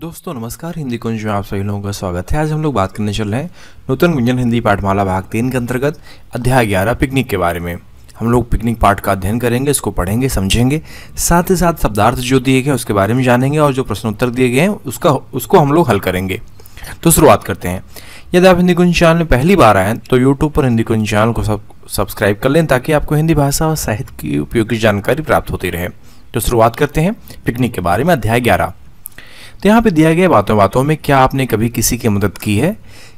दोस्तों नमस्कार हिंदी कुंज में आप सभी लोगों का स्वागत है आज हम लोग बात करने चल रहे हैं नूतन गुंजन हिंदी पाठमाला भाग तीन के अंतर्गत अध्याय ग्यारह पिकनिक के बारे में हम लोग पिकनिक पाठ का अध्ययन करेंगे इसको पढ़ेंगे समझेंगे साथ ही साथ शब्दार्थ जो दिए गए उसके बारे में जानेंगे और जो प्रश्नोत्तर दिए गए हैं उसका उसको हम लोग हल करेंगे तो शुरुआत करते हैं यदि आप हिंदी कुंज चैनल में पहली बार आएँ तो यूट्यूब पर हिंदी कुंज चैनल को सब्सक्राइब कर लें ताकि आपको हिंदी भाषा और साहित्य की उपयोगी जानकारी प्राप्त होती रहे तो शुरुआत करते हैं पिकनिक के बारे में अध्याय ग्यारह तो यहाँ पे दिया गया बातों बातों में क्या आपने कभी किसी की मदद की है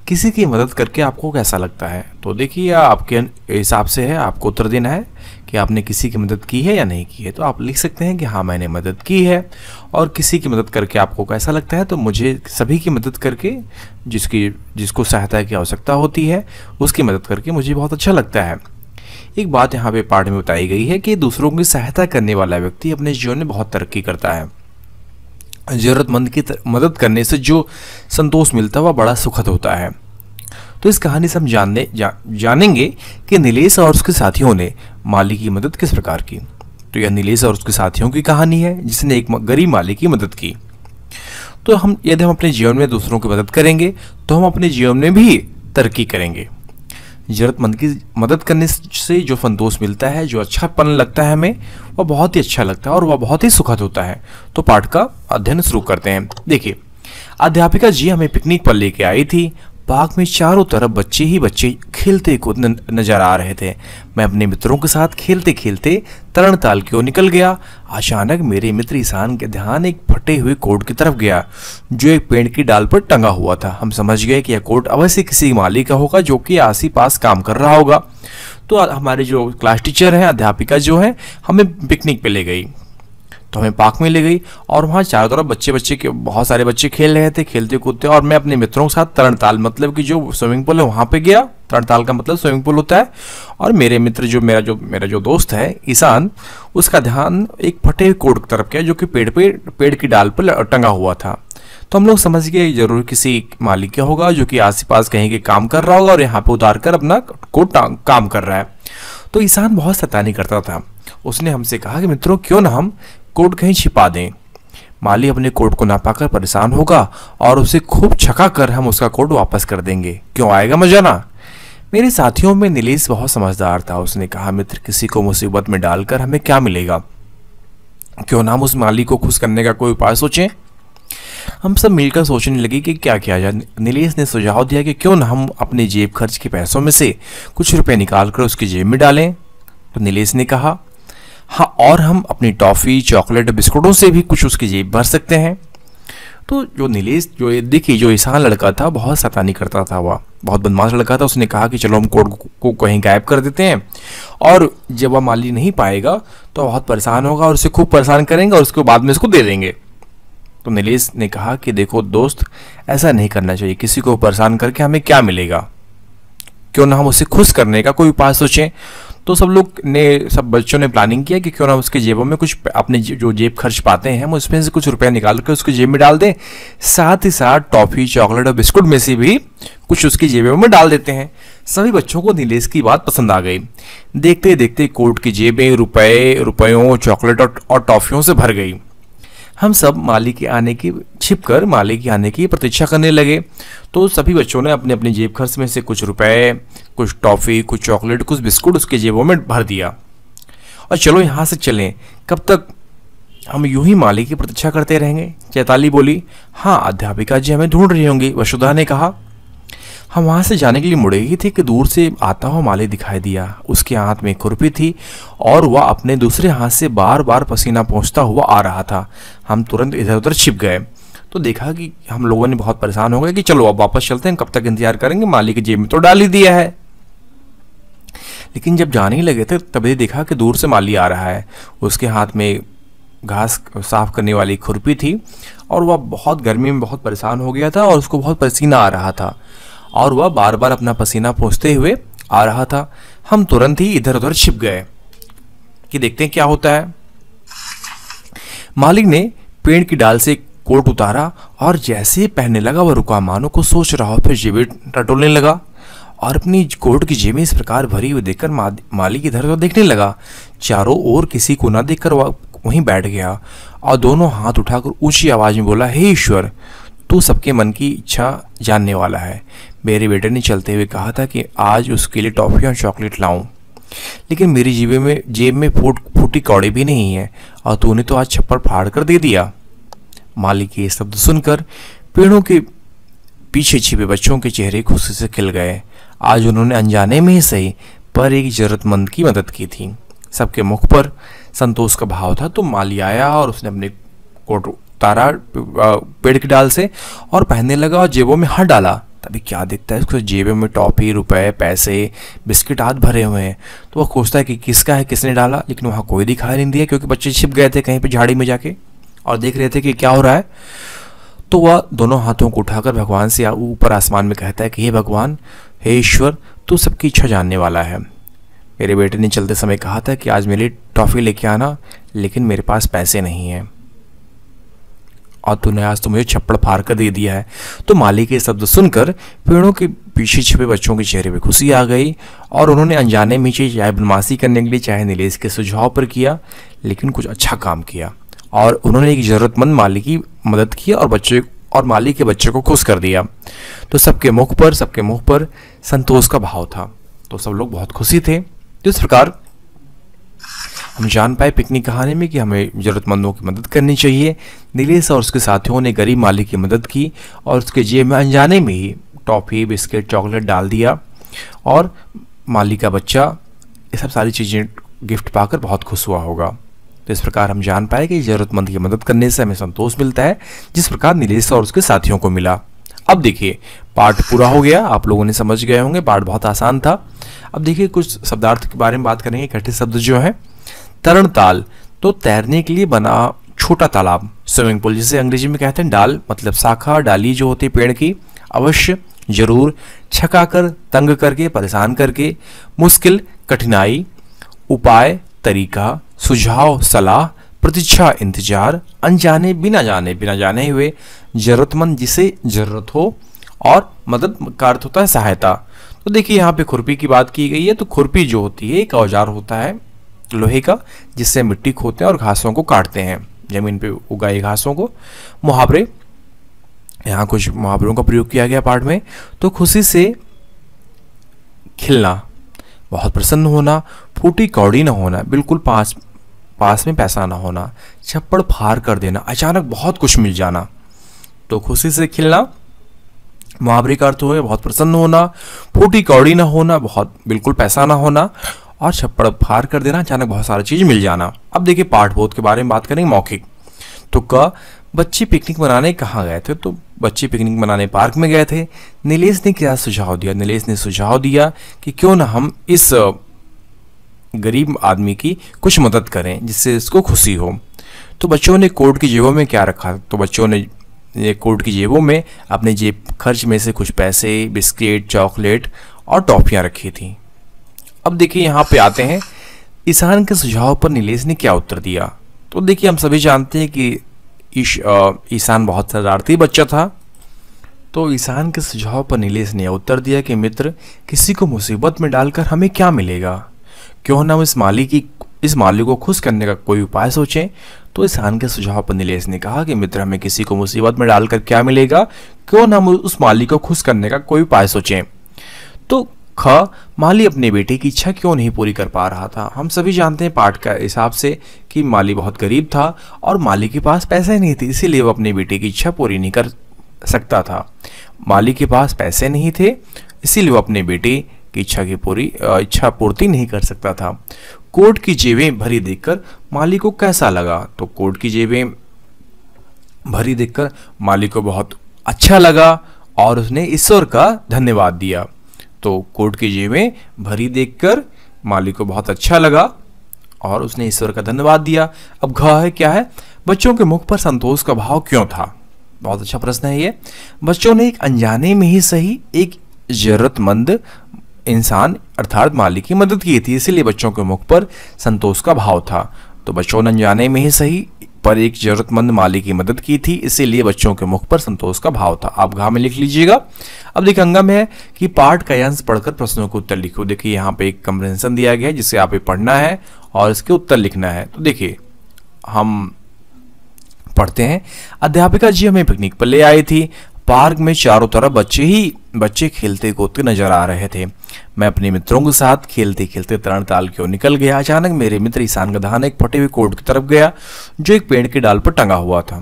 किसी की मदद करके आपको कैसा लगता है तो देखिए आपके हिसाब से है आपको उत्तर देना है कि आपने किसी की मदद की है या नहीं की है तो आप लिख सकते हैं कि हाँ मैंने मदद की है और किसी की मदद करके आपको कैसा लगता है तो मुझे सभी की मदद करके जिसकी जिसको सहायता की आवश्यकता होती है उसकी मदद करके मुझे बहुत अच्छा लगता है एक बात यहाँ पे पाठ में बताई गई है कि दूसरों की सहायता करने वाला व्यक्ति अपने जीवन में बहुत तरक्की करता है ज़रूरतमंद की मदद करने से जो संतोष मिलता है वह बड़ा सुखद होता है तो इस कहानी से हम जानने जा, जानेंगे कि नीलेश और उसके साथियों ने माली की मदद किस प्रकार की तो यह नीलेश और उसके साथियों की कहानी है जिसने एक गरीब माली की मदद की तो हम यदि हम अपने जीवन में दूसरों की मदद करेंगे तो हम अपने जीवन में भी तरक्की करेंगे जरूरतमंद की मदद करने से जो फंदोस मिलता है जो अच्छा पन लगता है हमें वह बहुत ही अच्छा लगता है और वह बहुत ही सुखद होता है तो पाठ का अध्ययन शुरू करते हैं देखिए अध्यापिका जी हमें पिकनिक पर लेके आई थी पार्क में चारों तरफ बच्चे ही बच्चे खेलते कूद नजर आ रहे थे मैं अपने मित्रों के साथ खेलते खेलते तरण ताल की ओर निकल गया अचानक मेरे मित्र ईशान के ध्यान एक फटे हुए कोट की तरफ गया जो एक पेड़ की डाल पर टंगा हुआ था हम समझ गए कि यह कोट अवश्य किसी माली का होगा जो कि आसी पास काम कर रहा होगा तो हमारे जो क्लास टीचर हैं अध्यापिका जो है हमें पिकनिक पे ले गई तो हमें पार्क में ले गई और वहाँ चारों तरफ बच्चे बच्चे के बहुत सारे बच्चे खेल रहे थे खेलते कूदते और मैं अपने मित्रों के साथ तरणताल मतलब कि जो स्विमिंग पूल है वहाँ पे गया तरणताल का मतलब स्विमिंग पूल होता है और मेरे मित्र जो मेरा जो मेरा जो दोस्त है ईशान उसका ध्यान एक फटे कोट की तरफ गया जो कि पेड़ पे पेड़ की डाल पर टंगा हुआ था तो हम लोग समझ गए जरूर किसी मालिक का होगा जो कि आस पास कहीं के काम कर रहा होगा और यहाँ पे उतार कर अपना कोट काम कर रहा है तो ईशान बहुत सतानी करता था उसने हमसे कहा कि मित्रों क्यों ना हम कोट कहीं छिपा दें माली अपने कोट को ना पाकर परेशान होगा और उसे खूब छका कर हम उसका कोट वापस कर देंगे क्यों आएगा मजा ना मेरे साथियों में नीलेश बहुत समझदार था उसने कहा मित्र किसी को मुसीबत में डालकर हमें क्या मिलेगा क्यों ना हम उस माली को खुश करने का कोई उपाय सोचें हम सब मिलकर सोचने लगे कि क्या किया जाए नीलेश ने सुझाव दिया कि क्यों ना हम अपने जेब खर्च के पैसों में से कुछ रुपए निकाल कर उसकी जेब में डालें तो नीलेश ने कहा हाँ और हम अपनी टॉफ़ी चॉकलेट बिस्कुटों से भी कुछ उसकी जेब भर सकते हैं तो जो नीलेश जो ये देखिए जो ईसान लड़का था बहुत सतानी करता था वह बहुत बदमाश लड़का था उसने कहा कि चलो हम कोर्ट को कहीं गायब कर देते हैं और जब वह माली नहीं पाएगा तो बहुत परेशान होगा और उसे खूब परेशान करेंगे और उसके बाद में इसको दे देंगे तो नीलेश ने कहा कि देखो दोस्त ऐसा नहीं करना चाहिए किसी को परेशान करके हमें क्या मिलेगा क्यों ना हम उसे खुश करने का कोई उपाय सोचें तो सब लोग ने सब बच्चों ने प्लानिंग किया कि क्यों ना उसके जेबों में कुछ अपने जो जेब खर्च पाते हैं हम उसमें से कुछ रुपया निकाल कर उसके जेब में डाल दें साथ ही साथ टॉफ़ी चॉकलेट और बिस्कुट में से भी कुछ उसकी जेबों में डाल देते हैं सभी बच्चों को नीलेश की बात पसंद आ गई देखते देखते कोर्ट की जेबें रुपए रुपयों चॉकलेट और टॉफ़ियों से भर गई हम सब माली के आने की छिप कर माली के आने की प्रतीक्षा करने लगे तो सभी बच्चों ने अपने अपने जेब खर्च में से कुछ रुपए कुछ टॉफ़ी कुछ चॉकलेट कुछ बिस्कुट उसके जेबों में भर दिया और चलो यहाँ से चलें कब तक हम यूं ही माली की प्रतीक्षा करते रहेंगे चैताली बोली हाँ अध्यापिका जी हमें ढूंढ रही होंगी वसुधा ने कहा हम वहाँ से जाने के लिए मुड़े ही थे कि दूर से आता हुआ माले दिखाई दिया उसके हाथ में खुरपी थी और वह अपने दूसरे हाथ से बार बार पसीना पहुँचता हुआ आ रहा था हम तुरंत इधर उधर छिप गए तो देखा कि हम लोगों ने बहुत परेशान हो गए कि चलो अब वापस चलते हैं कब तक इंतजार करेंगे माली की जेब में तो डाल ही दिया है लेकिन जब जाने लगे थे तभी देखा कि दूर से माली आ रहा है उसके हाथ में घास साफ करने वाली खुरपी थी और वह बहुत गर्मी में बहुत परेशान हो गया था और उसको बहुत पसीना आ रहा था और वह बार बार अपना पसीना पहुँचते हुए आ रहा था हम तुरंत ही इधर उधर छिप गए कि देखते हैं क्या होता है मालिक ने पेड़ की डाल से कोट उतारा और जैसे ही पहनने लगा वह रुका मानो को सोच रहा हो फिर जेबी टटोलने लगा और अपनी कोट की जेबी इस प्रकार भरी हुई देखकर मालिक इधर उधर देखने लगा चारों ओर किसी को ना देखकर वह वहीं बैठ गया और दोनों हाथ उठाकर ऊंची आवाज़ में बोला हे ईश्वर तू सबके मन की इच्छा जानने वाला है मेरे बेटे ने चलते हुए कहा था कि आज उसके लिए टॉफ़ी और चॉकलेट लाऊं लेकिन मेरी जीबे में जेब में फूट फूटी कौड़ी भी नहीं है और तूने तो आज छप्पर फाड़ कर दे दिया माली के ये शब्द सुनकर पेड़ों के पीछे छिपे बच्चों के चेहरे खुशी से खिल गए आज उन्होंने अनजाने में ही सही पर एक जरूरतमंद की मदद की थी सबके मुख पर संतोष का भाव था तो माली आया और उसने अपने कोट उतारा पेड़ की डाल से और पहनने लगा और जेबों में हाथ डाला तभी क्या दिखता है उसको जेबों में टॉफी रुपए पैसे बिस्किट आदि भरे हुए हैं तो वह खोजता है कि किसका है किसने डाला लेकिन वहाँ कोई दिखाई नहीं दिया क्योंकि बच्चे छिप गए थे कहीं पर झाड़ी में जाके और देख रहे थे कि क्या हो रहा है तो वह दोनों हाथों को उठाकर भगवान से ऊपर आसमान में कहता है कि हे भगवान हे ईश्वर तू सबकी इच्छा जानने वाला है मेरे बेटे ने चलते समय कहा था कि आज मेरे लिए टॉफ़ी लेके आना लेकिन मेरे पास पैसे नहीं हैं और तूने आज तो मुझे छप्पड़ फाड़ कर दे दिया है तो माली के शब्द सुनकर पेड़ों के पीछे छिपे बच्चों के चेहरे पर खुशी आ गई और उन्होंने अनजाने में चाहे बदमाशी करने के लिए चाहे नीलेश के सुझाव पर किया लेकिन कुछ अच्छा काम किया और उन्होंने एक ज़रूरतमंद माली की मदद की और बच्चे और माली के बच्चे को खुश कर दिया तो सबके मुख पर सबके मुख पर संतोष का भाव था तो सब लोग बहुत खुशी थे इस तो प्रकार हम जान पाए पिकनिक कहानी में कि हमें ज़रूरतमंदों की मदद करनी चाहिए नीलेश और उसके साथियों ने गरीब मालिक की मदद की और उसके जेब में अनजाने में ही टॉफ़ी बिस्किट चॉकलेट डाल दिया और मालिक का बच्चा ये सब सारी चीज़ें गिफ्ट पाकर बहुत खुश हुआ होगा तो इस प्रकार हम जान पाए कि ज़रूरतमंद की मदद करने से हमें संतोष मिलता है जिस प्रकार नीलेश और उसके साथियों को मिला अब देखिए पार्ट पूरा हो गया आप लोगों ने समझ गए होंगे पार्ट बहुत आसान था अब देखिए कुछ शब्दार्थ के बारे में बात करेंगे इकट्ठे शब्द जो हैं तरण ताल तो तैरने के लिए बना छोटा तालाब स्विमिंग पूल जिसे अंग्रेजी में कहते हैं डाल मतलब शाखा डाली जो होती पेड़ की अवश्य जरूर छका कर तंग करके परेशान करके मुश्किल कठिनाई उपाय तरीका सुझाव सलाह प्रतीक्षा इंतजार अनजाने बिना जाने बिना जाने हुए जरूरतमंद जिसे जरूरत हो और मदद का अर्थ होता है सहायता तो देखिए यहाँ पे खुरपी की बात की गई है तो खुरपी जो होती है एक औजार होता है लोहे का जिससे मिट्टी खोते हैं और घासों को काटते हैं जमीन पे उगाई घासों को मुहावरे यहाँ कुछ मुहावरों का प्रयोग किया गया पाठ में तो खुशी से खिलना बहुत प्रसन्न होना फूटी कौड़ी ना होना बिल्कुल पास पास में पैसा ना होना छप्पड़ फार कर देना अचानक बहुत कुछ मिल जाना तो खुशी से खिलना मुहावरे का अर्थ हो बहुत प्रसन्न होना फूटी कौड़ी ना होना बहुत बिल्कुल पैसा ना होना और छप्पड़ फार कर देना अचानक बहुत सारी चीज़ मिल जाना अब देखिए पाठ बोध के बारे में बात करेंगे मौखिक तो क बच्चे पिकनिक मनाने कहाँ गए थे तो बच्चे पिकनिक मनाने पार्क में गए थे नीलेश ने क्या सुझाव दिया नीलेश ने सुझाव दिया कि क्यों ना हम इस गरीब आदमी की कुछ मदद करें जिससे इसको खुशी हो तो बच्चों ने कोर्ट की जेबों में क्या रखा तो बच्चों ने कोर्ट की जेबों में अपने जेब खर्च में से कुछ पैसे बिस्किट चॉकलेट और टॉफियाँ रखी थी अब देखिए यहाँ पे आते हैं ईशान के सुझाव पर नीलेश ने क्या उत्तर दिया तो देखिए हम सभी जानते हैं कि ईशान बहुत शरारती बच्चा था तो ईशान के सुझाव पर नीलेश ने उत्तर दिया कि मित्र किसी को मुसीबत में डालकर हमें क्या मिलेगा क्यों ना हम इस माली की इस माली को खुश करने का कोई उपाय सोचें तो ईशान के सुझाव पर नीलेश ने कहा कि मित्र हमें किसी को मुसीबत में डालकर क्या मिलेगा क्यों ना हम उस माली को खुश करने का कोई उपाय सोचें तो ख माली अपने बेटे की इच्छा क्यों नहीं पूरी कर पा रहा था हम सभी जानते हैं पाठ के हिसाब से कि माली बहुत गरीब था और माली के पास पैसे नहीं थे इसीलिए वो अपने बेटे की इच्छा पूरी नहीं कर सकता था माली के पास पैसे नहीं थे इसीलिए वो अपने बेटे की इच्छा की पूरी इच्छा पूर्ति नहीं कर सकता था कोर्ट की जेबें भरी देखकर माली को कैसा लगा तो कोर्ट की जेबें भरी देखकर माली को बहुत अच्छा लगा और उसने ईश्वर का धन्यवाद दिया तो कोर्ट की जेबें भरी देखकर मालिक को बहुत अच्छा लगा और उसने ईश्वर का धन्यवाद दिया अब घ है क्या है बच्चों के मुख पर संतोष का भाव क्यों था बहुत अच्छा प्रश्न है ये बच्चों ने एक अनजाने में ही सही एक जरूरतमंद इंसान अर्थात मालिक की मदद की थी इसीलिए बच्चों के मुख पर संतोष का भाव था तो बच्चों ने अनजाने में ही सही पर एक जरूरतमंद माली की मदद की थी इसीलिए बच्चों के मुख पर संतोष का भाव था आप घा में लिख लीजिएगा अब देखिए अंगम है कि पाठ का अंश पढ़कर प्रश्नों को उत्तर लिखो देखिए यहाँ पे एक कम्प्रेंसन दिया गया है जिसे आप पढ़ना है और इसके उत्तर लिखना है तो देखिए हम पढ़ते हैं अध्यापिका जी हमें पिकनिक पर ले आई थी पार्क में चारों तरफ बच्चे ही बच्चे खेलते कूदते नजर आ रहे थे मैं अपने मित्रों के साथ खेलते खेलते तरण ताल की ओर निकल गया अचानक मेरे मित्र ईशान गधान एक फटे हुए कोट की तरफ गया जो एक पेड़ के डाल पर टंगा हुआ था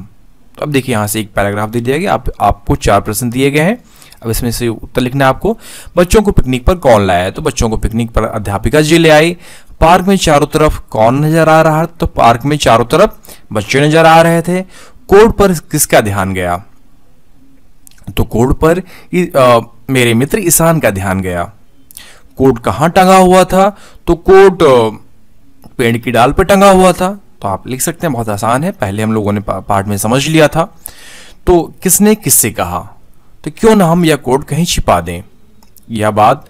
तो अब देखिए यहाँ से एक पैराग्राफ दे दिया गया आप, आपको चार प्रश्न दिए गए हैं अब इसमें से उत्तर लिखना है आपको बच्चों को पिकनिक पर कौन लाया तो बच्चों को पिकनिक पर अध्यापिका जी ले आई पार्क में चारों तरफ कौन नजर आ रहा तो पार्क में चारों तरफ बच्चे नजर आ रहे थे कोर्ट पर किसका ध्यान गया तो कोड पर आ, मेरे मित्र ईशान का ध्यान गया कोट कहाँ टंगा हुआ था तो कोट पेड़ की डाल पर टंगा हुआ था तो आप लिख सकते हैं बहुत आसान है पहले हम लोगों ने पार्ट में समझ लिया था तो किसने किससे कहा तो क्यों ना हम यह कोट कहीं छिपा दें यह बात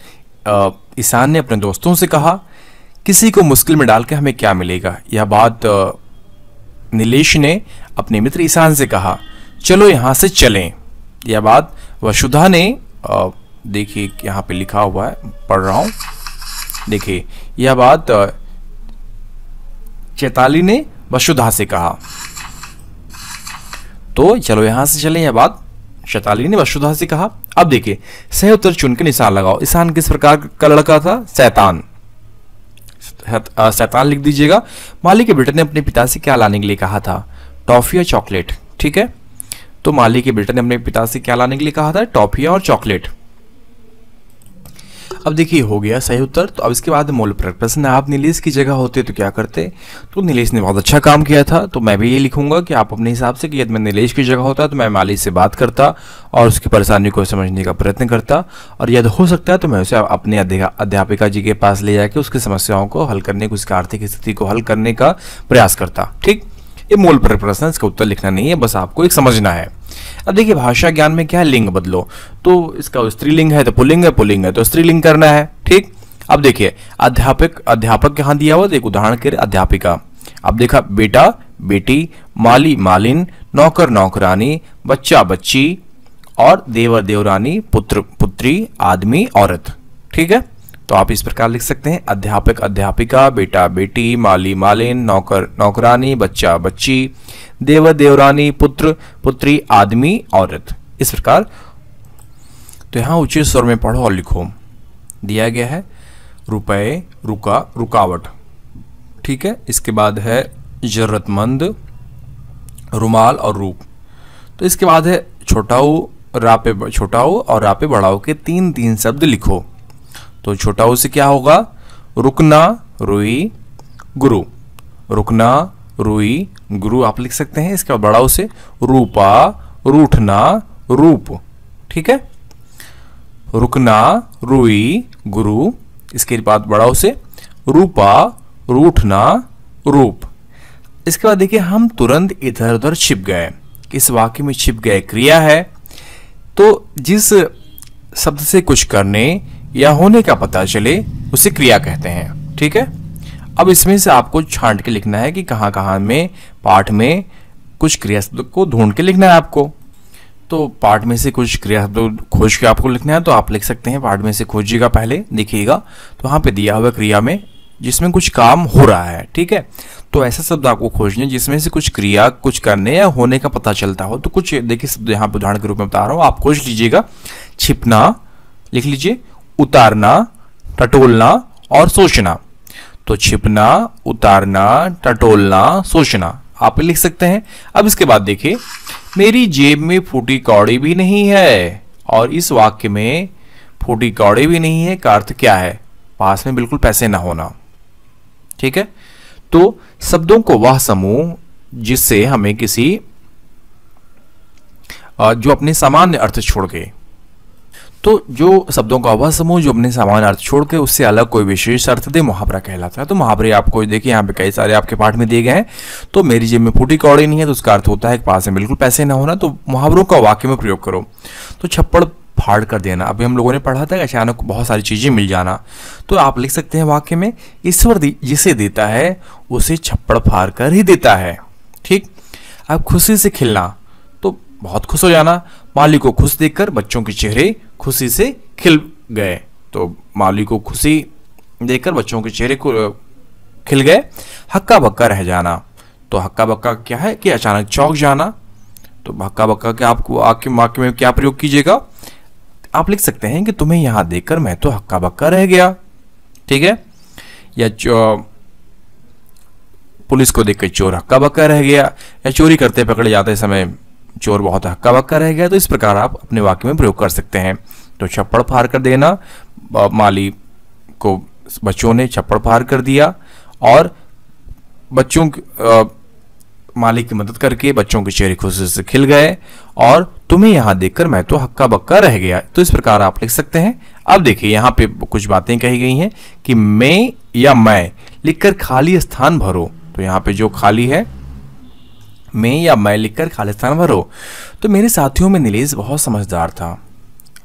ईसान ने अपने दोस्तों से कहा किसी को मुश्किल में डाल के हमें क्या मिलेगा यह बात नीलेश ने अपने मित्र ईसान से कहा चलो यहाँ से चलें यह बात वसुधा ने देखिए यहाँ पे लिखा हुआ है पढ़ रहा हूँ देखिए यह बात चैताली ने वसुधा से कहा तो चलो यहां से चले यह बात चैताली ने वसुधा से कहा अब देखिए सह उत्तर चुनकर निशान लगाओ ईशान किस प्रकार का लड़का था सैतान सैतान लिख दीजिएगा मालिक के बेटे ने अपने पिता से क्या लाने के लिए कहा था टॉफी और चॉकलेट ठीक है तो माली के बेटा ने अपने पिता से क्या लाने के लिए कहा था टॉफिया और चॉकलेट अब देखिए हो गया सही उत्तर तो अब इसके बाद मोल प्रश्न आप नीलेश की जगह होते तो क्या करते तो नीलेश ने बहुत अच्छा काम किया था तो मैं भी ये लिखूंगा कि आप अपने हिसाब से कि यदि मैं नीलेश की जगह होता तो मैं माली से बात करता और उसकी परेशानी को समझने का प्रयत्न करता और यदि हो सकता है तो मैं उसे अपने अध्यापिका जी के पास ले जाकर उसकी समस्याओं को हल करने की उसकी आर्थिक स्थिति को हल करने का प्रयास करता ठीक ये मोल पर प्रश्न इसका उत्तर लिखना नहीं है बस आपको एक समझना है अब देखिए भाषा ज्ञान में क्या है लिंग बदलो तो इसका स्त्रीलिंग है तो पुलिंग है पुलिंग है तो स्त्रीलिंग करना है ठीक अब देखिए अध्यापक अध्यापक यहां दिया हुआ एक उदाहरण के अध्यापिका अब देखा बेटा बेटी माली मालिन नौकर नौकरानी बच्चा बच्ची और देवर देवरानी पुत्र पुत्री आदमी औरत ठीक है तो आप इस प्रकार लिख सकते हैं अध्यापक अध्यापिका बेटा बेटी माली मालिन नौकर नौकरानी बच्चा बच्ची देव देवरानी पुत्र पुत्री आदमी औरत इस प्रकार तो यहां उचित स्वर में पढ़ो और लिखो दिया गया है रुपए रुका रुकावट ठीक है इसके बाद है ज़रूरतमंद रुमाल और रूप तो इसके बाद है छोटाऊ रापे छोटाऊ और रापे बढ़ाओ के तीन तीन शब्द लिखो तो छोटा उसे क्या होगा रुकना रुई गुरु रुकना रुई गुरु आप लिख सकते हैं इसका बड़ा उसे से रूपा रूठना रूप ठीक है रुकना रुई गुरु इसके बाद बड़ा उसे से रूपा रूठना रूप इसके बाद देखिए हम तुरंत इधर उधर छिप गए इस वाक्य में छिप गए क्रिया है तो जिस शब्द से कुछ करने या होने का पता चले उसे क्रिया कहते हैं ठीक है अब इसमें से आपको छांट के लिखना है कि कहाँ कहाँ में पाठ में कुछ क्रिया शब्द को ढूंढ के लिखना है आपको तो पाठ में से कुछ क्रिया शब्द खोज के आपको लिखना है तो आप लिख सकते हैं पाठ में से खोजिएगा पहले देखिएगा तो वहाँ पे दिया हुआ क्रिया में जिसमें कुछ काम हो रहा है ठीक है तो ऐसा शब्द आपको खोजने जिसमें से कुछ क्रिया कुछ करने या होने का पता चलता हो तो कुछ देखिए शब्द यहाँ पर उदाहरण के रूप में बता रहा हूँ आप खोज लीजिएगा छिपना लिख लीजिए उतारना टटोलना और सोचना तो छिपना उतारना टटोलना सोचना आप लिख सकते हैं अब इसके बाद देखिए मेरी जेब में फूटी कौड़ी भी नहीं है और इस वाक्य में फूटी कौड़ी भी नहीं है का अर्थ क्या है पास में बिल्कुल पैसे ना होना ठीक है तो शब्दों को वह समूह जिससे हमें किसी जो अपने सामान्य अर्थ छोड़ गए तो जो शब्दों का वह समूह जो अपने सामान्य अर्थ छोड़ के उससे अलग कोई विशेष अर्थ दे मुहावरा कहलाता है तो मुहावरे आपको देखिए यहाँ पे कई सारे आपके पाठ में दिए गए हैं तो मेरी जेब में फूटी कौड़ी नहीं है तो उसका अर्थ होता है कि पास में बिल्कुल पैसे ना होना तो मुहावरों का वाक्य में प्रयोग करो तो छप्पड़ फाड़ कर देना अभी हम लोगों ने पढ़ा था कि अचानक बहुत सारी चीज़ें मिल जाना तो आप लिख सकते हैं वाक्य में ईश्वर जिसे देता है उसे छप्पड़ फाड़ कर ही देता है ठीक अब खुशी से खिलना तो बहुत खुश हो जाना माली को खुश देखकर बच्चों के चेहरे खुशी से खिल गए तो माली को खुशी देखकर बच्चों के चेहरे को खिल गए हक्का बक्का रह जाना तो हक्का बक्का क्या है कि अचानक चौक जाना तो हक्का बक्का के आपको आपके वाक्य में क्या प्रयोग कीजिएगा आप लिख सकते हैं कि तुम्हें यहाँ देखकर मैं तो हक्का बक्का रह गया ठीक है या पुलिस को देखकर चोर हक्का बक्का रह गया या चोरी करते पकड़े जाते समय चोर बहुत हक्का बक्का रह गया तो इस प्रकार आप अपने वाक्य में प्रयोग कर सकते हैं तो छप्पड़ फाड़ कर देना माली को बच्चों ने छप्पड़ फाड़ कर दिया और बच्चों माली की मदद करके बच्चों के चेहरे खुशी से खिल गए और तुम्हें यहाँ देखकर मैं तो हक्का बक्का रह गया तो इस प्रकार आप लिख सकते हैं अब देखिए यहाँ पे कुछ बातें कही गई हैं कि मैं या मैं लिखकर खाली स्थान भरो तो यहाँ पे जो खाली है मैं या मैं लिखकर खालिस्तान भरो तो मेरे साथियों में नीलेश बहुत समझदार था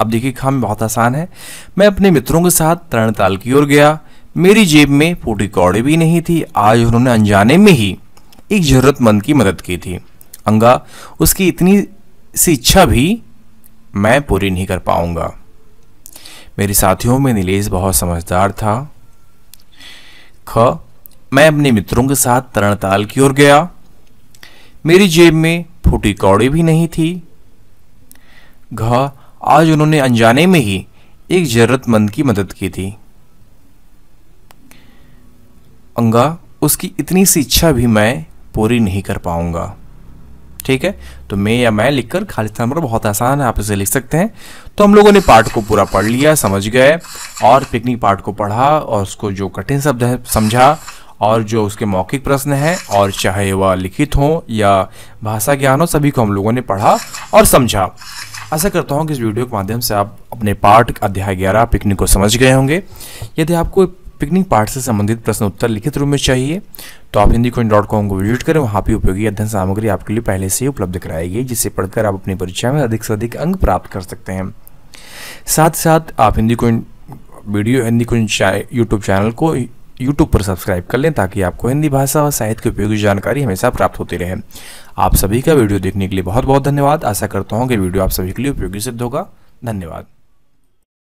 अब देखिए काम बहुत आसान है मैं अपने मित्रों के साथ तरणताल की ओर गया मेरी जेब में फूटी कौड़ी भी नहीं थी आज उन्होंने अनजाने में ही एक ज़रूरतमंद की मदद की थी अंगा उसकी इतनी सी इच्छा भी मैं पूरी नहीं कर पाऊंगा मेरे साथियों में नीलेश बहुत समझदार था ख मैं अपने मित्रों के साथ तरणताल की ओर गया मेरी जेब में फूटी कौड़ी भी नहीं थी घ आज उन्होंने अनजाने में ही एक जरूरतमंद की मदद की थी अंगा उसकी इतनी सी इच्छा भी मैं पूरी नहीं कर पाऊंगा ठीक है तो मैं या मैं लिखकर खाली स्थान पर बहुत आसान है आप इसे लिख सकते हैं तो हम लोगों ने पार्ट को पूरा पढ़ लिया समझ गए और पिकनिक पार्ट को पढ़ा और उसको जो कठिन शब्द है समझा और जो उसके मौखिक प्रश्न हैं और चाहे वह लिखित हों या भाषा ज्ञान हो सभी को हम लोगों ने पढ़ा और समझा आशा करता हूँ कि इस वीडियो के माध्यम से आप अपने पाठ अध्याय ग्यारह पिकनिक को समझ गए होंगे यदि आपको पिकनिक पाठ से संबंधित प्रश्न उत्तर लिखित रूप में चाहिए तो आप हिंदी कोइन डॉट कॉम को विजिट करें वहाँ पर उपयोगी अध्ययन सामग्री आपके लिए पहले से ही उपलब्ध कराई गई जिसे पढ़कर आप अपनी परीक्षा में अधिक से अधिक अंक प्राप्त कर सकते हैं साथ साथ आप हिंदी कोइन वीडियो हिंदी कोइन यूट्यूब चैनल को यूट्यूब पर सब्सक्राइब कर लें ताकि आपको हिंदी भाषा और साहित्य की उपयोगी जानकारी हमेशा प्राप्त होती रहे आप सभी का वीडियो देखने के लिए बहुत बहुत धन्यवाद आशा करता हूँ कि वीडियो आप सभी के लिए उपयोगी सिद्ध होगा धन्यवाद